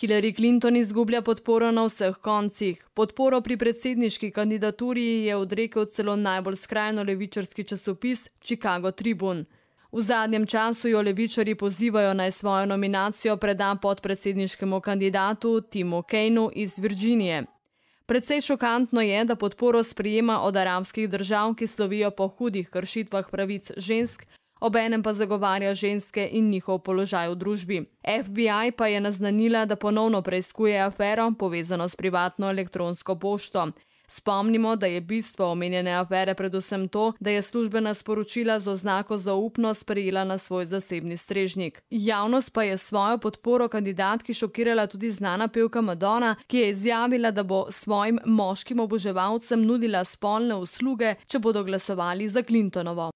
Hillary Clinton izgublja podporo na vseh koncih. Podporo pri predsedniški kandidaturi je odrekel celo najbolj skrajno levičarski časopis Chicago Tribune. V zadnjem času jo levičari pozivajo naj svojo nominacijo preda podpredsedniškemu kandidatu Timu Kejnu iz Virginije. Predvsej šokantno je, da podporo sprejema od arabskih držav, ki slovijo po hudih kršitvah pravic žensk, obenem pa zagovarja ženske in njihov položaj v družbi. FBI pa je naznanila, da ponovno preizkuje afero povezano s privatno elektronsko pošto. Spomnimo, da je bistvo omenjene afere predvsem to, da je službena sporočila z oznako zaupnost prijela na svoj zasebni strežnik. Javnost pa je svojo podporo kandidatki šokirala tudi znana pevka Madonna, ki je izjavila, da bo svojim moškim oboževalcem nudila spolne usluge, če bodo glasovali za Clintonovo.